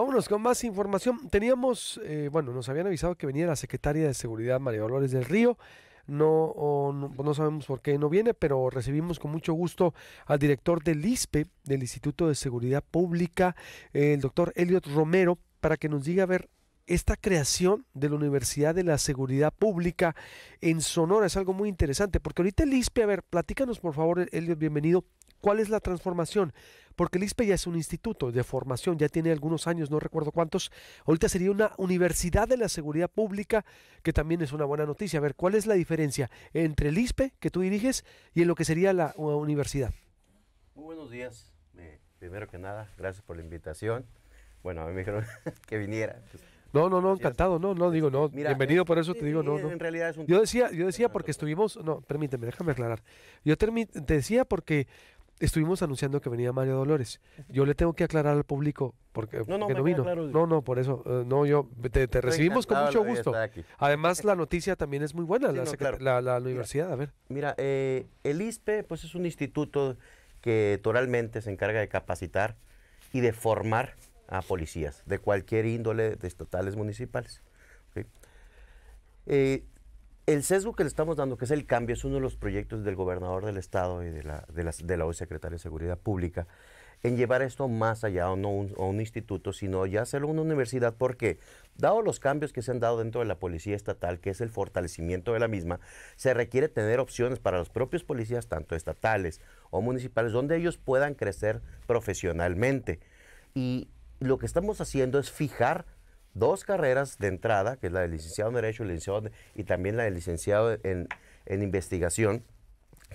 Vámonos con más información. Teníamos, eh, bueno, nos habían avisado que venía la secretaria de Seguridad, María Dolores del Río. No, pues no, sabemos por qué no viene, pero recibimos con mucho gusto al director del ISPE, del Instituto de Seguridad Pública, el doctor Elliot Romero, para que nos diga a ver esta creación de la Universidad de la Seguridad Pública en Sonora es algo muy interesante, porque ahorita el ISPE, a ver, platícanos por favor, Elliot, bienvenido, ¿cuál es la transformación? Porque el ISPE ya es un instituto de formación, ya tiene algunos años, no recuerdo cuántos, ahorita sería una Universidad de la Seguridad Pública, que también es una buena noticia. A ver, ¿cuál es la diferencia entre el ISPE que tú diriges y en lo que sería la universidad? Muy buenos días, eh, primero que nada, gracias por la invitación. Bueno, a mí me dijeron que viniera. Pues, no, no, no, encantado, no, no, digo, no, bienvenido, por eso te digo, no, Yo decía, yo decía porque estuvimos, no, permíteme, déjame aclarar. Yo te decía porque estuvimos anunciando que venía Mario Dolores. Yo le tengo que aclarar al público porque no, no, vino. No, no, por eso. Eh, no, yo te, recibimos con mucho gusto. Además, la noticia también es muy buena, la, universidad. a ver. Mira, eh, el ISPE pues, es un instituto que toralmente se encarga de capacitar y de formar a policías de cualquier índole, de estatales, municipales. Eh, el sesgo que le estamos dando, que es el cambio, es uno de los proyectos del gobernador del estado y de la, de, la, de hoy secretaria de Seguridad Pública, en llevar esto más allá, o no a un instituto, sino ya hacerlo una universidad, porque dado los cambios que se han dado dentro de la policía estatal, que es el fortalecimiento de la misma, se requiere tener opciones para los propios policías, tanto estatales o municipales, donde ellos puedan crecer profesionalmente. Y lo que estamos haciendo es fijar dos carreras de entrada, que es la del licenciado en Derecho y también la del licenciado en, en Investigación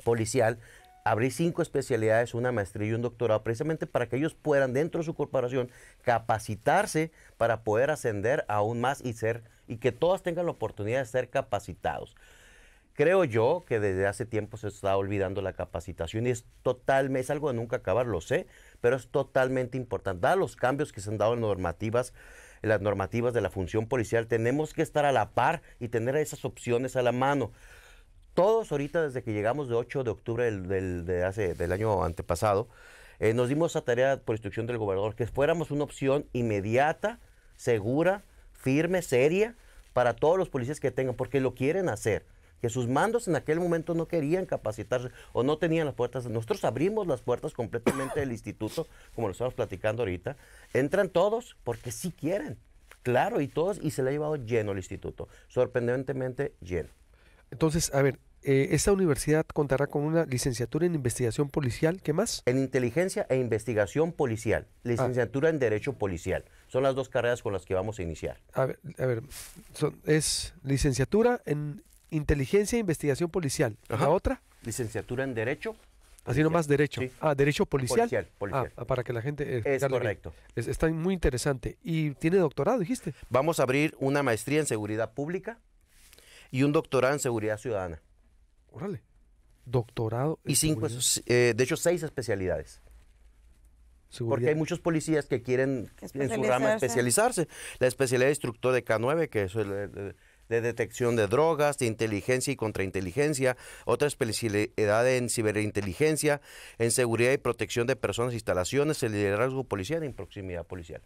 Policial, abrir cinco especialidades, una maestría y un doctorado, precisamente para que ellos puedan dentro de su corporación capacitarse para poder ascender aún más y ser y que todas tengan la oportunidad de ser capacitados. Creo yo que desde hace tiempo se está olvidando la capacitación y es totalmente, algo de nunca acabar, lo sé, pero es totalmente importante. Dados los cambios que se han dado en normativas, en las normativas de la función policial, tenemos que estar a la par y tener esas opciones a la mano. Todos ahorita, desde que llegamos de 8 de octubre del, año antepasado, eh, nos dimos a tarea por instrucción del gobernador que fuéramos una opción inmediata, segura, firme, seria, para todos los policías que tengan, porque lo quieren hacer que sus mandos en aquel momento no querían capacitarse o no tenían las puertas. Nosotros abrimos las puertas completamente del instituto, como lo estamos platicando ahorita. Entran todos porque sí quieren, claro, y todos, y se le ha llevado lleno el instituto, sorprendentemente lleno. Entonces, a ver, eh, esta universidad contará con una licenciatura en investigación policial, ¿qué más? En inteligencia e investigación policial, ah. licenciatura en derecho policial. Son las dos carreras con las que vamos a iniciar. A ver, a ver es licenciatura en Inteligencia e Investigación Policial. ¿La otra? Licenciatura en Derecho. Así nomás, Derecho. Ah, Derecho Policial. Policial, policial. Ah, para que la gente... Eh, es correcto. está muy interesante. ¿Y tiene doctorado, dijiste? Vamos a abrir una maestría en Seguridad Pública y un doctorado en Seguridad Ciudadana. Órale. Doctorado. y cinco, eh, de hecho, seis especialidades. Porque hay muchos policías que quieren en su rama especializarse. La especialidad de instructor de K9, que es es de detección de drogas, de inteligencia y contrainteligencia, otra especialidad en ciberinteligencia, en seguridad y protección de personas e instalaciones, el liderazgo policial y en proximidad policial.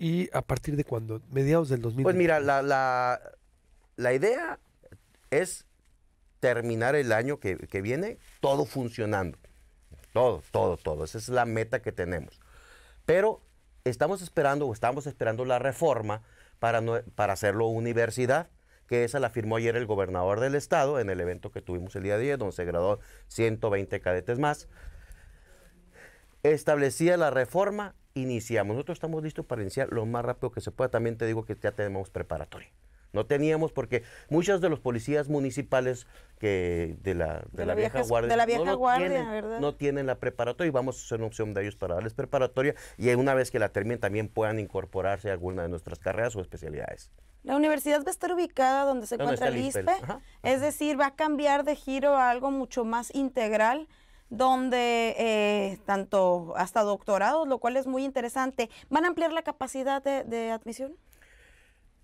¿Y a partir de cuándo? ¿Mediados del 2000? Pues mira, la, la, idea es terminar el año que, que, viene todo funcionando. Todo, todo, todo. Esa es la meta que tenemos. Pero estamos esperando o estamos esperando la reforma para, hacerlo universidad, que esa la firmó ayer el gobernador del estado en el evento que tuvimos el día 10, donde se graduó 120 cadetes más. Establecía la reforma, iniciamos. Nosotros estamos listos para iniciar lo más rápido que se pueda. También te digo que ya tenemos preparatoria. No teníamos porque muchos de los policías municipales que de la, vieja, guardia, no, tienen, la preparatoria y vamos a hacer una opción de ellos para darles preparatoria y una vez que la terminen también puedan incorporarse a alguna de nuestras carreras o especialidades. La universidad va a estar ubicada donde se encuentra el ISPE, es decir, va a cambiar de giro a algo mucho más integral donde eh, tanto hasta doctorados, lo cual es muy interesante. ¿Van a ampliar la capacidad de admisión?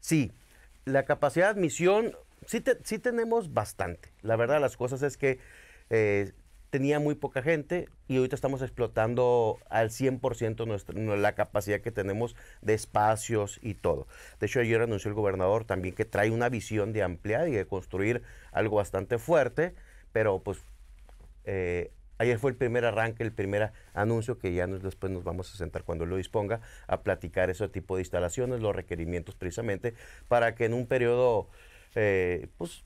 Sí, la capacidad de admisión, sí, tenemos bastante. La verdad, las cosas es que eh, tenía muy poca gente y ahorita estamos explotando al 100% nuestra, la capacidad que tenemos de espacios y todo. De hecho, ayer anunció el gobernador también que trae una visión de ampliar y de construir algo bastante fuerte, pero pues eh, Ayer fue el primer arranque, el primer anuncio que ya después nos vamos a sentar cuando lo disponga a platicar ese tipo de instalaciones, los requerimientos precisamente, para que en un periodo, eh, pues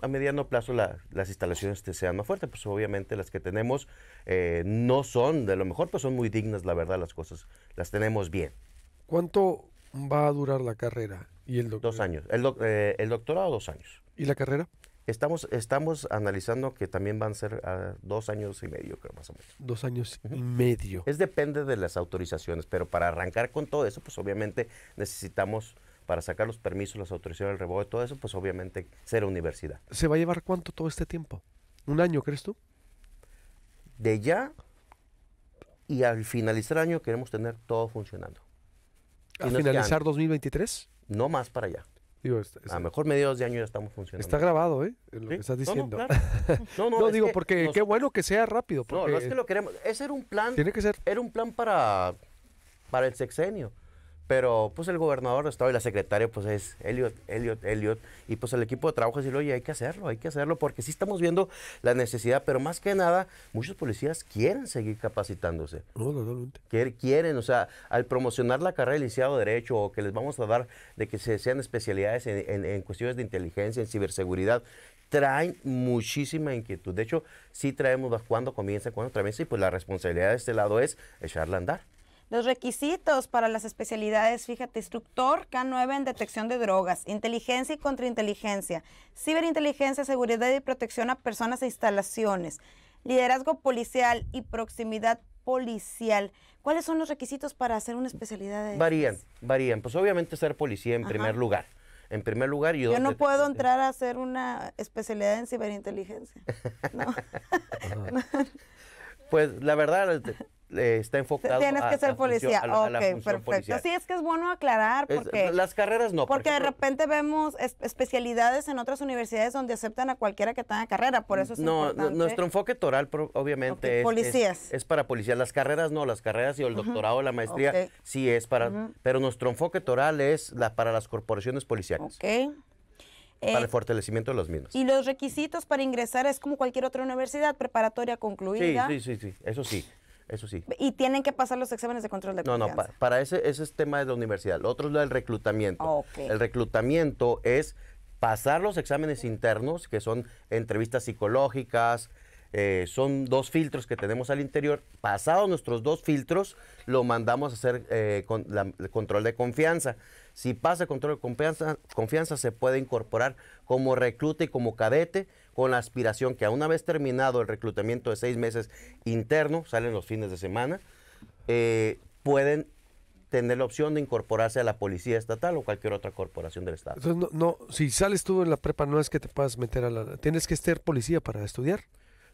a mediano plazo las instalaciones sean más fuertes, pues obviamente las que tenemos eh, no son de lo mejor, pero pues, son muy dignas, la verdad, las cosas, las tenemos bien. ¿Cuánto va a durar la carrera? ¿Y el Dos años. Eh, el doctorado, dos años. ¿Y la carrera? Estamos, estamos analizando que también van a ser ah, dos años y medio, creo, más o menos. Dos años y medio. Es depende de las autorizaciones, pero para arrancar con todo eso, pues obviamente necesitamos, para sacar los permisos, las autorizaciones, el rebote, todo eso, pues obviamente ser universidad. ¿Se va a llevar cuánto todo este tiempo? ¿Un año, crees tú? De ya y al finalizar el año queremos tener todo funcionando. ¿Al finalizar 2023? No más para allá a lo mejor mediados de año ya estamos funcionando. Está grabado, ¿eh? Lo que estás diciendo. No, no, no, no digo, porque qué bueno que sea rápido. No, no es que lo queremos. Ese era un plan. Tiene que ser. Era un plan para, para el sexenio. Pero pues el gobernador de Estado y la secretaria pues es Elliot, Elliot, Elliot. Y pues el equipo de trabajo dice, oye, hay que hacerlo, hay que hacerlo, porque sí estamos viendo la necesidad, pero más que nada, muchos policías quieren seguir capacitándose. No, quieren, o sea, al promocionar la carrera de licenciado Derecho o que les vamos a dar de que se sean especialidades en, cuestiones de inteligencia, en ciberseguridad, traen muchísima inquietud. De hecho, sí traemos cuando comienza, cuando atraviesa, y pues la responsabilidad de este lado es echarla a andar. Los requisitos para las especialidades, fíjate, instructor K9 en detección de drogas, inteligencia y contrainteligencia, ciberinteligencia, seguridad y protección a personas e instalaciones, liderazgo policial y proximidad policial. ¿Cuáles son los requisitos para hacer una especialidad? varían, varían. Pues obviamente ser policía en primer lugar. En primer lugar, yo... Yo no puedo entrar a hacer una especialidad en ciberinteligencia. pues la verdad, eh, está enfocado Tienes que ser policía. okay, perfecto. Policial. Sí, es que es bueno aclarar porque... las carreras no. Porque de repente vemos especialidades en otras universidades donde aceptan a cualquiera que tenga carrera, por eso es No, nuestro enfoque toral obviamente es, policías. Es, para policías. Las carreras no, las carreras y el doctorado, la maestría sí es para... Pero nuestro enfoque toral es para las corporaciones policiales. Ok para eh, el fortalecimiento de los mismos. Y los requisitos para ingresar es como cualquier otra universidad, preparatoria concluida. Sí, sí, sí, sí, eso sí. Eso sí. ¿Y tienen que pasar los exámenes de control de confianza? No, no, para ese, ese es tema de la universidad. Lo otro es lo del reclutamiento. El reclutamiento es pasar los exámenes internos, que son entrevistas psicológicas, eh, son dos filtros que tenemos al interior. Pasados nuestros dos filtros, lo mandamos a hacer eh, con el control de confianza. Si pasa el control de confianza, confianza, se puede incorporar como recluta y como cadete con la aspiración que a una vez terminado el reclutamiento de seis meses interno, salen los fines de semana, eh, pueden tener la opción de incorporarse a la policía estatal o cualquier otra corporación del estado. Entonces, no, no, si sales tú en la prepa no es que te puedas meter a la... Tienes que ser policía para estudiar.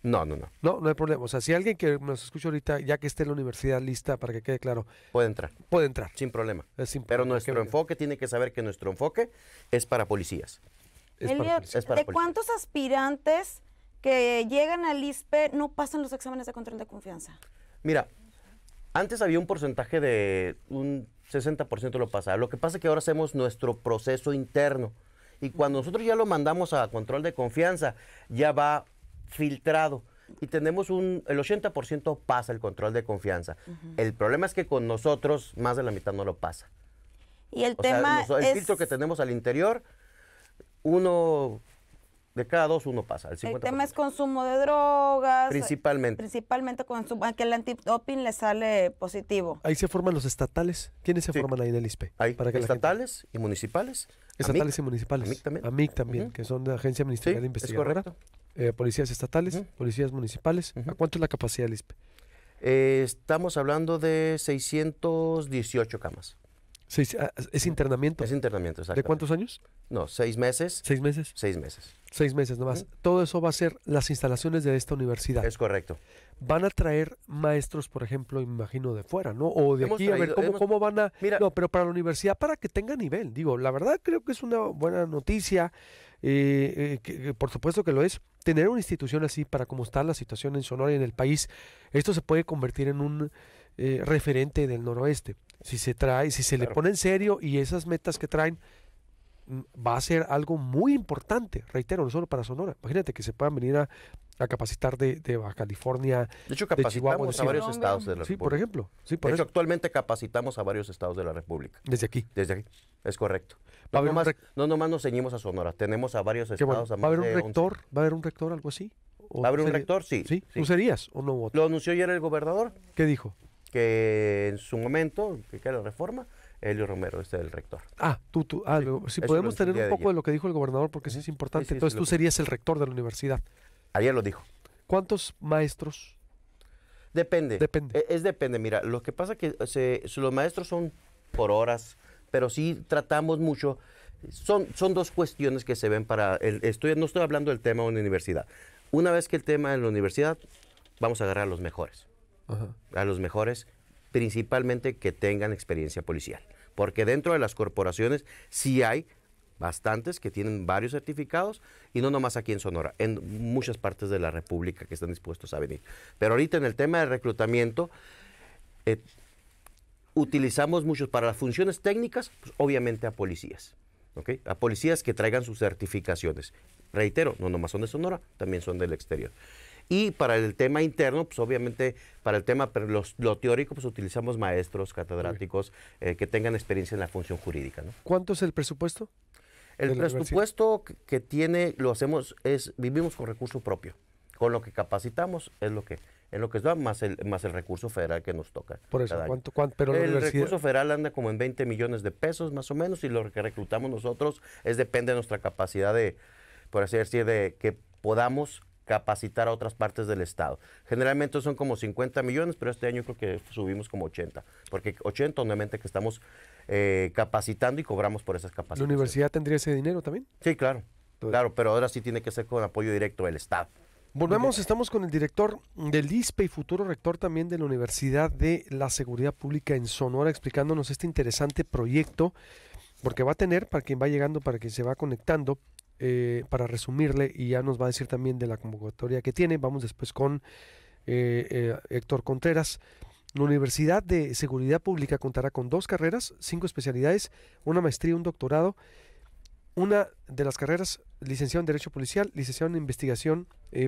No, no, no. No, no hay problema. O sea, si alguien que nos escucha ahorita, ya que esté en la universidad lista, para que quede claro. Puede entrar. Puede entrar. Sin problema. Pero nuestro enfoque, tiene que saber que nuestro enfoque es para policías. ¿De cuántos aspirantes que llegan al ISPE no pasan los exámenes de control de confianza? Mira, antes había un porcentaje de un 60% lo pasaba. Lo que pasa es que ahora hacemos nuestro proceso interno. Y cuando nosotros ya lo mandamos a control de confianza, ya va filtrado. Y tenemos un, el 80% pasa el control de confianza. El problema es que con nosotros más de la mitad no lo pasa. Y el tema sea, el filtro que tenemos al interior uno de cada dos uno pasa. El, tema es consumo de drogas. Principalmente. Principalmente consumo, que el antidoping le sale positivo. Ahí se forman los estatales. ¿Quiénes se forman ahí en el ISPE? para que estatales y municipales. Estatales y municipales. A mí también. A mí también, que son de Agencia Ministerial sí, de investigación eh, policías estatales, policías municipales. ¿A cuánto es la capacidad del ISPE? Eh, estamos hablando de 618 camas. Ah, ¿Es internamiento? Es internamiento, exacto. ¿De cuántos años? No, seis meses. ¿Seis meses? Seis meses. Seis meses nomás. Todo eso va a ser las instalaciones de esta universidad. Es correcto. Van a traer maestros, por ejemplo, imagino de fuera, ¿no? O de aquí, a ver cómo, van a... no, pero para la universidad, para que tenga nivel. Digo, la verdad creo que es una buena noticia. Eh, eh, por supuesto que lo es. Tener una institución así para cómo está la situación en Sonora y en el país, esto se puede convertir en un eh, referente del noroeste si se trae, si se le pone en serio y esas metas que traen, mm, va a ser algo muy importante, reitero, no solo para Sonora. Imagínate que se puedan venir a, capacitar de, Baja California, de hecho capacitamos a varios estados de la República. Sí, por ejemplo. Sí, por de hecho, actualmente capacitamos a varios estados de la República. Desde aquí. Desde aquí, es correcto. No, nomás, no nos ceñimos a Sonora, tenemos a varios estados. ¿Va a haber un rector? ¿Va a haber un rector, algo así? ¿Va a haber un rector? Sí. ¿Sí? ¿Tú serías o no voto? Lo anunció ayer el gobernador. ¿Qué dijo? que en su momento, que era la reforma, Elio Romero es el rector. Ah, tú, tú, ah, si podemos tener un poco de, lo que dijo el gobernador, porque sí es importante, entonces tú serías el rector de la universidad. Ayer lo dijo. ¿Cuántos maestros? Depende. Depende. E, es, depende, mira, lo que pasa es que los maestros son por horas, pero sí tratamos mucho. Son, son dos cuestiones que se ven para... El, estoy, no estoy hablando del tema de una universidad. Una vez que el tema en la universidad, vamos a agarrar a los mejores a los mejores, principalmente que tengan experiencia policial. Porque dentro de las corporaciones sí hay bastantes que tienen varios certificados y no nomás aquí en Sonora, en muchas partes de la República que están dispuestos a venir. Pero ahorita en el tema de reclutamiento, eh, utilizamos muchos para las funciones técnicas, pues, obviamente a policías. A policías que traigan sus certificaciones. Reitero, no nomás son de Sonora, también son del exterior. Y para el tema interno, pues obviamente para el tema, pero lo teórico, pues utilizamos maestros, catedráticos eh, que tengan experiencia en la función jurídica. ¿no? ¿Cuánto es el presupuesto? El presupuesto que tiene, lo hacemos, es, vivimos con recurso propio. Con lo que capacitamos es lo que en lo que es más el, más el recurso federal que nos toca. Por eso, ¿cuánto, pero El recurso federal anda como en 20 millones de pesos más o menos y lo que reclutamos nosotros es depende de nuestra capacidad de, por así decir, de que podamos capacitar a otras partes del Estado. Generalmente son como 50 millones, pero este año creo que subimos como 80, porque 80 obviamente que estamos eh, capacitando y cobramos por esas capacidades. ¿La universidad tendría ese dinero también? Sí, claro. claro, pero ahora sí tiene que ser con apoyo directo del Estado. Volvemos, estamos con el director del ISPE y futuro rector también de la Universidad de la Seguridad Pública en Sonora, explicándonos este interesante proyecto, porque va a tener, para quien va llegando, para quien se va conectando, eh, para resumirle y ya nos va a decir también de la convocatoria que tiene. Vamos después con eh, eh, Héctor Contreras. La Universidad de Seguridad Pública contará con dos carreras, cinco especialidades, una maestría, un doctorado. Una de las carreras, licenciado en Derecho Policial, licenciado en Investigación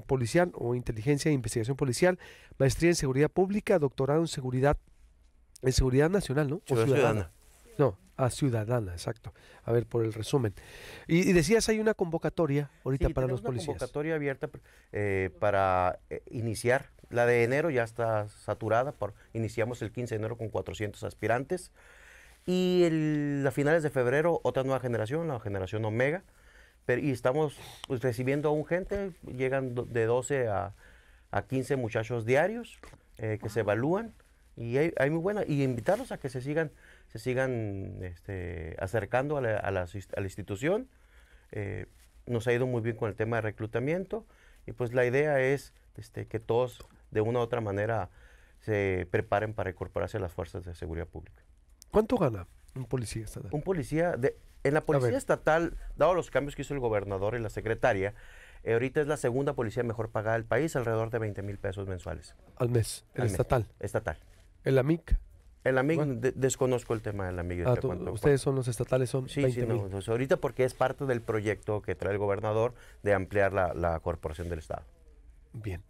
Policial o Inteligencia e Investigación Policial, maestría en Seguridad Pública, doctorado en Seguridad, en Seguridad Nacional, ¿no? O Ciudadana. Ciudadana. No, a ciudadana, exacto. A ver, por el resumen. Y, decías, hay una convocatoria ahorita para los policías. Una convocatoria abierta eh, para eh, iniciar. La de enero ya está saturada. Por, iniciamos el 15 de enero con 400 aspirantes. Y a finales de febrero, otra nueva generación, la generación Omega. Pero, y estamos pues, recibiendo aún gente. Llegan de 12 a, a, 15 muchachos diarios eh, que se evalúan. Y hay, hay muy buena. Y invitarlos a que se sigan se sigan este, acercando a la, institución. Eh, nos ha ido muy bien con el tema de reclutamiento y pues la idea es este, que todos de una u otra manera se preparen para incorporarse a las fuerzas de seguridad pública. ¿Cuánto gana un policía estatal? Un policía, de, en la policía estatal, dado los cambios que hizo el gobernador y la secretaria, eh, ahorita es la segunda policía mejor pagada del país, alrededor de 20 mil pesos mensuales. Al mes, el estatal? estatal. ¿En la MIC? El amigo desconozco el tema del amigo. Ah, este pues. ustedes son los estatales, son sí, sí, no, pues, ahorita porque es parte del proyecto que trae el gobernador de ampliar la, corporación del Estado. Bien.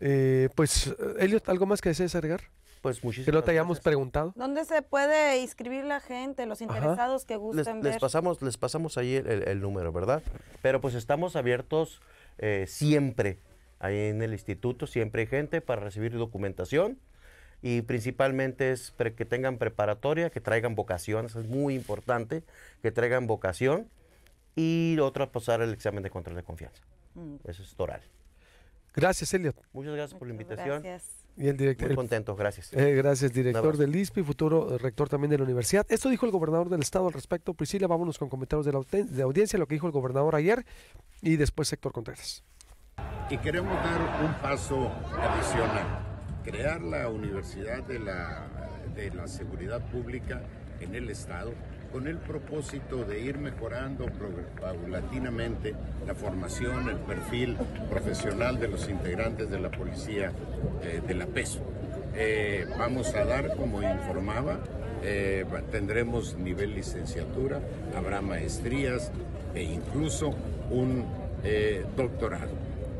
Eh, pues, Elliot, ¿algo más que desees agregar? Pues muchísimas Que no te hayamos preguntado. ¿Dónde se puede inscribir la gente, los interesados que gusten les, ver? Les pasamos, les pasamos ahí el, número, ¿verdad? Pero pues estamos abiertos eh, siempre. Ahí en el instituto siempre hay gente para recibir documentación y principalmente es que tengan preparatoria, que traigan vocación, eso es muy importante, que traigan vocación y otra pasar pues, el examen de control de confianza. Mm. Eso es toral. Gracias, Elliot. Muchas gracias por la invitación. Gracias. Bien, director. Muy contento, gracias. Eh, gracias, director del ISPI, futuro rector también de la universidad. Esto dijo el gobernador del estado al respecto. Priscila, vámonos con comentarios de la de audiencia, lo que dijo el gobernador ayer y después sector Contreras. Y queremos dar un paso adicional crear la Universidad de la, de la Seguridad Pública en el Estado con el propósito de ir mejorando paulatinamente la formación, el perfil profesional de los integrantes de la policía eh, de la PESO. Eh, vamos a dar, como informaba, eh, tendremos nivel licenciatura, habrá maestrías e incluso un doctorado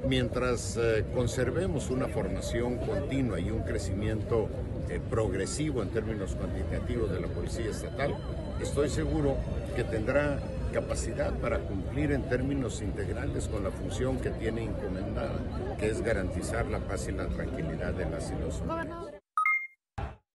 mientras eh, conservemos una formación continua y un crecimiento eh, progresivo en términos cuantitativos de la Policía Estatal, estoy seguro que tendrá capacidad para cumplir en términos integrales con la función que tiene encomendada, que es garantizar la paz y la tranquilidad de las y los